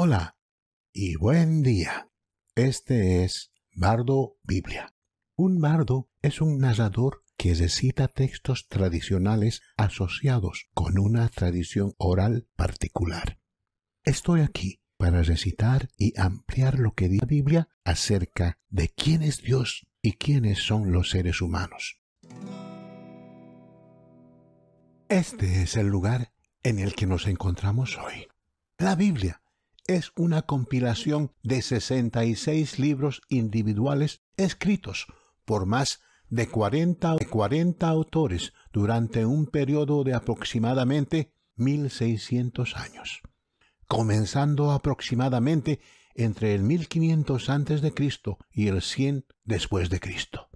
Hola y buen día. Este es Bardo Biblia. Un bardo es un narrador que recita textos tradicionales asociados con una tradición oral particular. Estoy aquí para recitar y ampliar lo que dice la Biblia acerca de quién es Dios y quiénes son los seres humanos. Este es el lugar en el que nos encontramos hoy. La Biblia es una compilación de 66 libros individuales escritos por más de 40, 40 autores durante un periodo de aproximadamente 1600 años, comenzando aproximadamente entre el 1500 a.C. y el 100 después de Cristo.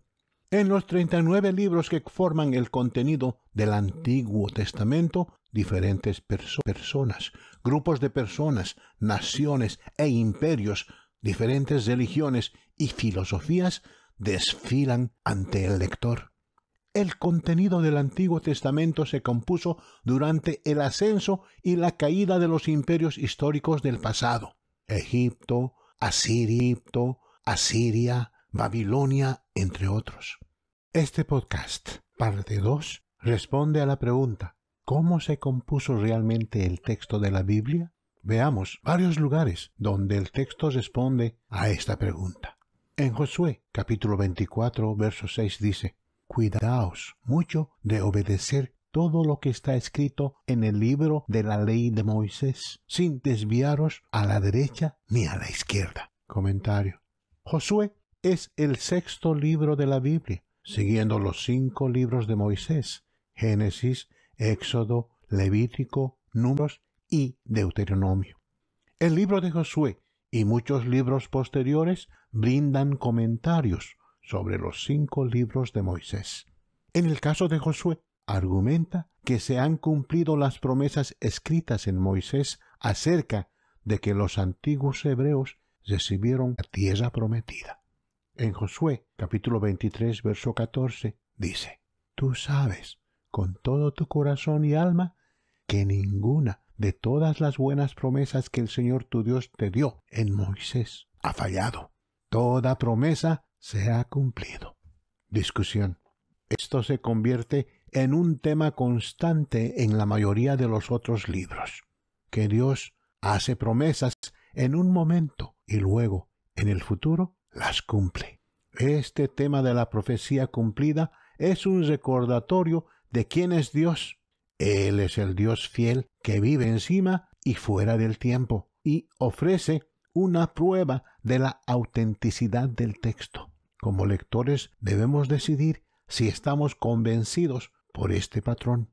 En los 39 libros que forman el contenido del Antiguo Testamento, diferentes personas, grupos de personas, naciones e imperios, diferentes religiones y filosofías desfilan ante el lector. El contenido del Antiguo Testamento se compuso durante el ascenso y la caída de los imperios históricos del pasado. Egipto, Asiripto, Asiria, Babilonia, entre otros. Este podcast, parte 2, responde a la pregunta, ¿cómo se compuso realmente el texto de la Biblia? Veamos varios lugares donde el texto responde a esta pregunta. En Josué capítulo 24, verso 6 dice, Cuidaos mucho de obedecer todo lo que está escrito en el libro de la ley de Moisés, sin desviaros a la derecha ni a la izquierda. Comentario. Josué es el sexto libro de la Biblia, siguiendo los cinco libros de Moisés, Génesis, Éxodo, Levítico, Números y Deuteronomio. El libro de Josué y muchos libros posteriores brindan comentarios sobre los cinco libros de Moisés. En el caso de Josué, argumenta que se han cumplido las promesas escritas en Moisés acerca de que los antiguos hebreos recibieron la tierra prometida. En Josué capítulo 23 verso 14 dice, Tú sabes con todo tu corazón y alma que ninguna de todas las buenas promesas que el Señor tu Dios te dio en Moisés ha fallado. Toda promesa se ha cumplido. Discusión. Esto se convierte en un tema constante en la mayoría de los otros libros, que Dios hace promesas en un momento y luego, en el futuro, las cumple. Este tema de la profecía cumplida es un recordatorio de quién es Dios. Él es el Dios fiel que vive encima y fuera del tiempo y ofrece una prueba de la autenticidad del texto. Como lectores debemos decidir si estamos convencidos por este patrón.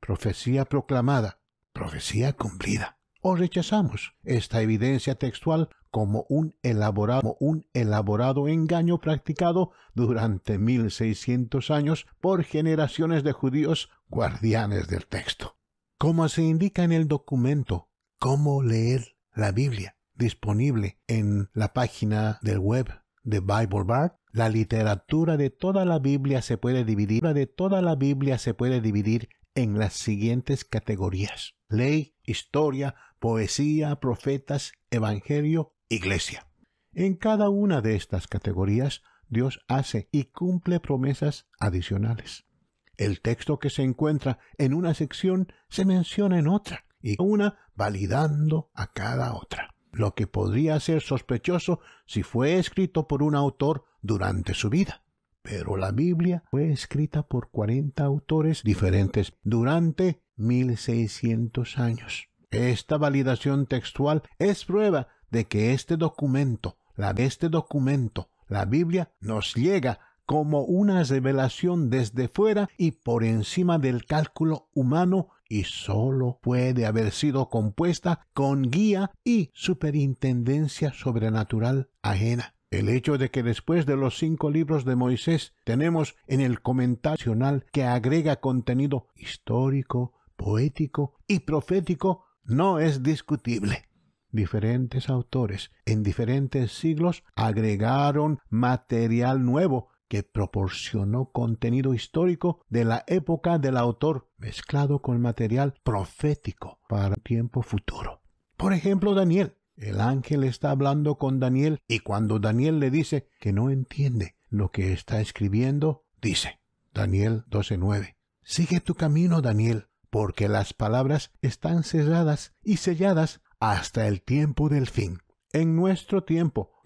Profecía proclamada, profecía cumplida. O rechazamos esta evidencia textual como un elaborado, un elaborado engaño practicado durante 1600 años por generaciones de judíos guardianes del texto. Como se indica en el documento, cómo leer la Biblia, disponible en la página del web de Bible la literatura de toda la Biblia se puede dividir, de toda la Biblia se puede dividir en las siguientes categorías: ley, historia, poesía, profetas, evangelio iglesia. En cada una de estas categorías, Dios hace y cumple promesas adicionales. El texto que se encuentra en una sección se menciona en otra, y una validando a cada otra, lo que podría ser sospechoso si fue escrito por un autor durante su vida. Pero la Biblia fue escrita por 40 autores diferentes durante 1600 años. Esta validación textual es prueba de que este documento, la de este documento, la Biblia, nos llega como una revelación desde fuera y por encima del cálculo humano y sólo puede haber sido compuesta con guía y superintendencia sobrenatural ajena. El hecho de que después de los cinco libros de Moisés tenemos en el comentacional que agrega contenido histórico, poético y profético no es discutible. Diferentes autores en diferentes siglos agregaron material nuevo que proporcionó contenido histórico de la época del autor, mezclado con material profético para tiempo futuro. Por ejemplo, Daniel. El ángel está hablando con Daniel y cuando Daniel le dice que no entiende lo que está escribiendo, dice, Daniel 12.9, sigue tu camino, Daniel, porque las palabras están cerradas y selladas hasta el tiempo del fin. En nuestro tiempo,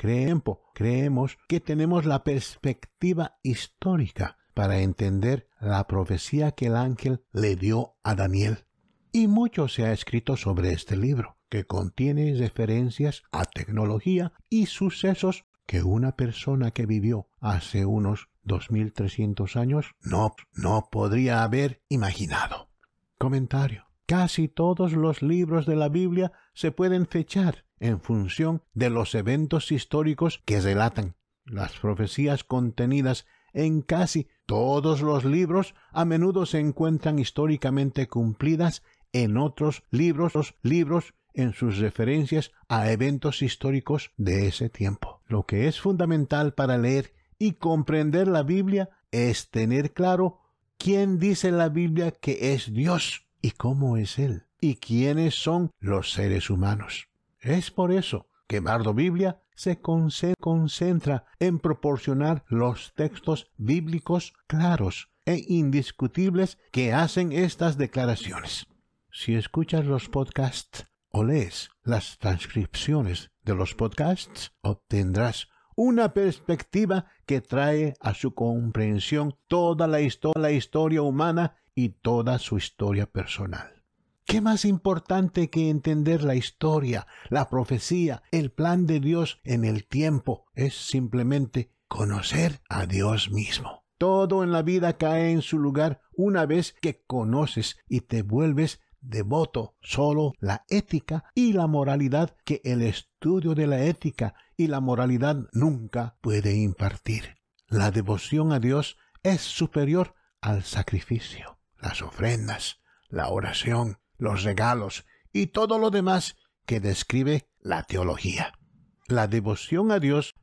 creemos que tenemos la perspectiva histórica para entender la profecía que el ángel le dio a Daniel. Y mucho se ha escrito sobre este libro, que contiene referencias a tecnología y sucesos que una persona que vivió hace unos 2300 años no podría haber imaginado. Comentario. Casi todos los libros de la Biblia se pueden fechar en función de los eventos históricos que relatan. Las profecías contenidas en casi todos los libros a menudo se encuentran históricamente cumplidas en otros libros, los libros en sus referencias a eventos históricos de ese tiempo. Lo que es fundamental para leer y comprender la Biblia es tener claro ¿Quién dice la Biblia que es Dios? ¿Y cómo es Él? ¿Y quiénes son los seres humanos? Es por eso que Mardo Biblia se concentra en proporcionar los textos bíblicos claros e indiscutibles que hacen estas declaraciones. Si escuchas los podcasts o lees las transcripciones de los podcasts, obtendrás una perspectiva que trae a su comprensión toda la, historia, humana y toda su historia personal. ¿Qué más importante que entender la historia, la profecía, el plan de Dios en el tiempo? Es simplemente conocer a Dios mismo. Todo en la vida cae en su lugar una vez que conoces y te vuelves devoto solo la ética y la moralidad que el estudio de la ética y la moralidad nunca puede impartir. La devoción a Dios es superior al sacrificio, las ofrendas, la oración, los regalos y todo lo demás que describe la teología. La devoción a Dios,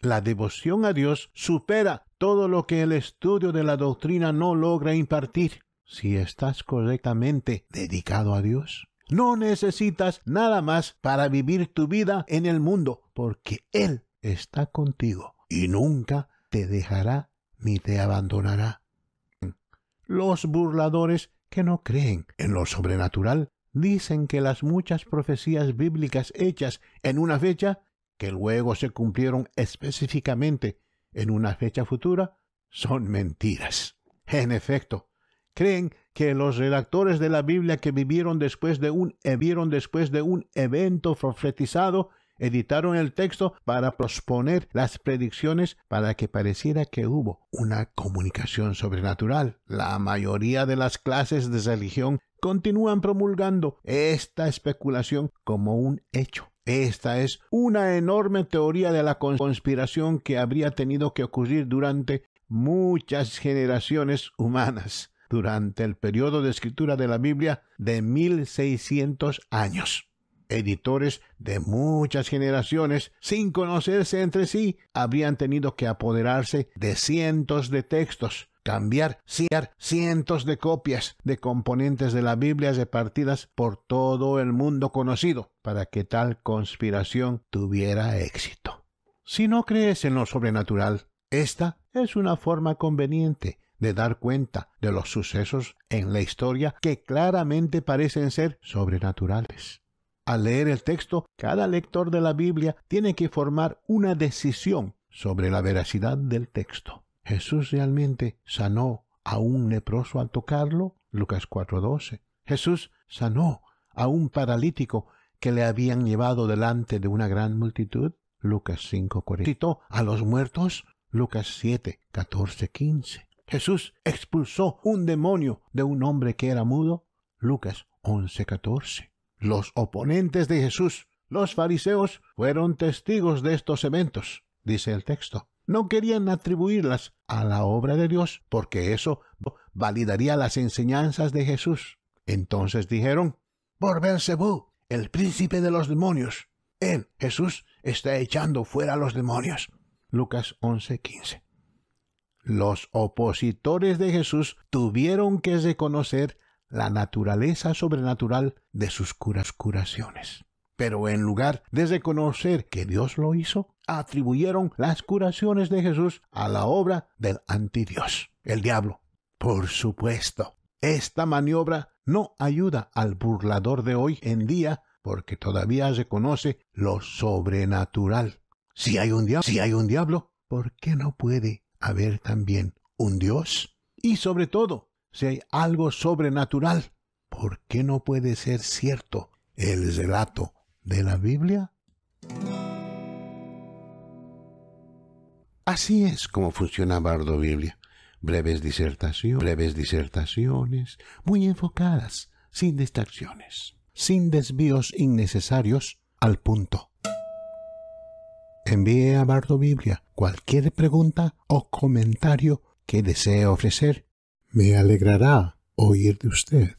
la devoción a Dios supera todo lo que el estudio de la doctrina no logra impartir. Si estás correctamente dedicado a Dios, no necesitas nada más para vivir tu vida en el mundo, porque Él está contigo y nunca te dejará ni te abandonará. Los burladores que no creen en lo sobrenatural dicen que las muchas profecías bíblicas hechas en una fecha, que luego se cumplieron específicamente en una fecha futura, son mentiras. En efecto, creen que los redactores de la Biblia que vivieron después de un, eh, después de un evento profetizado editaron el texto para posponer las predicciones para que pareciera que hubo una comunicación sobrenatural. La mayoría de las clases de religión continúan promulgando esta especulación como un hecho. Esta es una enorme teoría de la conspiración que habría tenido que ocurrir durante muchas generaciones humanas durante el periodo de escritura de la Biblia de 1600 años. Editores de muchas generaciones, sin conocerse entre sí, habrían tenido que apoderarse de cientos de textos, cambiar, ciar, cientos de copias de componentes de la Biblia repartidas por todo el mundo conocido, para que tal conspiración tuviera éxito. Si no crees en lo sobrenatural, esta es una forma conveniente de dar cuenta de los sucesos en la historia que claramente parecen ser sobrenaturales. Al leer el texto, cada lector de la Biblia tiene que formar una decisión sobre la veracidad del texto. Jesús realmente sanó a un leproso al tocarlo, Lucas 4:12. Jesús sanó a un paralítico que le habían llevado delante de una gran multitud, Lucas 5:40. Citó a los muertos, Lucas 7, 15. Jesús expulsó un demonio de un hombre que era mudo. Lucas 11:14. Los oponentes de Jesús, los fariseos, fueron testigos de estos eventos, dice el texto. No querían atribuirlas a la obra de Dios porque eso validaría las enseñanzas de Jesús. Entonces dijeron, por Belcebú, el príncipe de los demonios. Él, Jesús, está echando fuera los demonios. Lucas 11:15. Los opositores de Jesús tuvieron que reconocer la naturaleza sobrenatural de sus curas curaciones. Pero en lugar de reconocer que Dios lo hizo, atribuyeron las curaciones de Jesús a la obra del antidios, el diablo. Por supuesto, esta maniobra no ayuda al burlador de hoy en día porque todavía reconoce lo sobrenatural. Si hay un si hay un diablo, ¿por qué no puede haber también un Dios? Y sobre todo, si hay algo sobrenatural, ¿por qué no puede ser cierto el relato de la Biblia? Así es como funciona Bardo Biblia. Breves disertaciones, breves disertaciones, muy enfocadas, sin distracciones, sin desvíos innecesarios, al punto. Envíe a Bardo Biblia cualquier pregunta o comentario que desee ofrecer. Me alegrará oír de usted.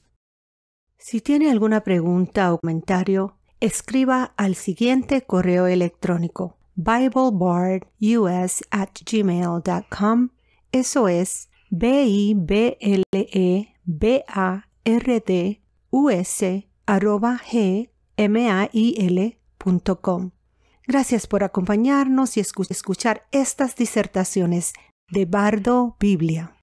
Si tiene alguna pregunta o comentario, escriba al siguiente correo electrónico biblebardus@gmail.com. Eso es b i b l e b a r d u s g m a i l punto com. Gracias por acompañarnos y escuchar estas disertaciones de Bardo Biblia.